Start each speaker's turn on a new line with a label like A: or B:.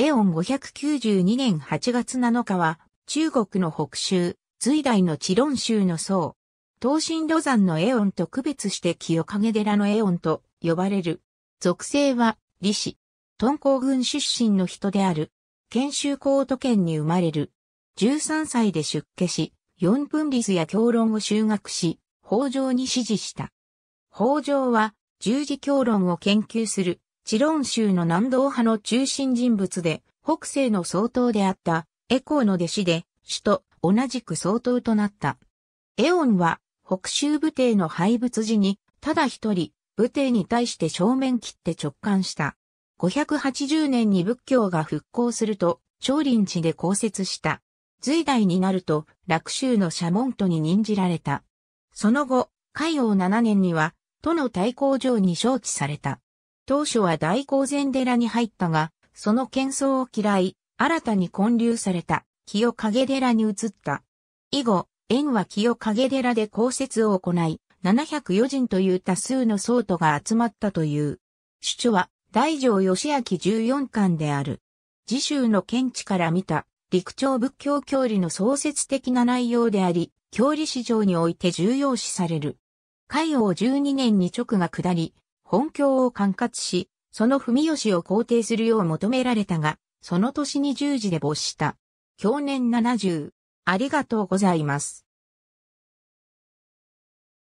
A: エオン592年8月7日は、中国の北州、隋代の地論州の僧。東進土山のエオンと区別して清影寺のエオンと呼ばれる。属性は、李氏。敦煌軍出身の人である。研修高都県に生まれる。13歳で出家し、四分律や教論を修学し、法上に指示した。法上は、十字教論を研究するチロン州の南道派の中心人物で、北西の総統であった、エコーの弟子で、首都、同じく総統となった。エオンは、北州武帝の廃仏時に、ただ一人、武帝に対して正面切って直感した。580年に仏教が復興すると、少林寺で公設した。隋代になると、楽州の社門徒に任じられた。その後、海王7年には、都の対抗上に招致された。当初は大光禅寺に入ったが、その喧騒を嫌い、新たに建立された清影寺に移った。以後、縁は清影寺で公設を行い、704人という多数の僧徒が集まったという。主張は大乗義明14巻である。次週の見地から見た、陸長仏教教理の創設的な内容であり、教理史上において重要視される。海王12年に直が下り、本教を管轄し、その文義を肯定するよう求められたが、その年に十字で没した。享年70。ありがとうございます。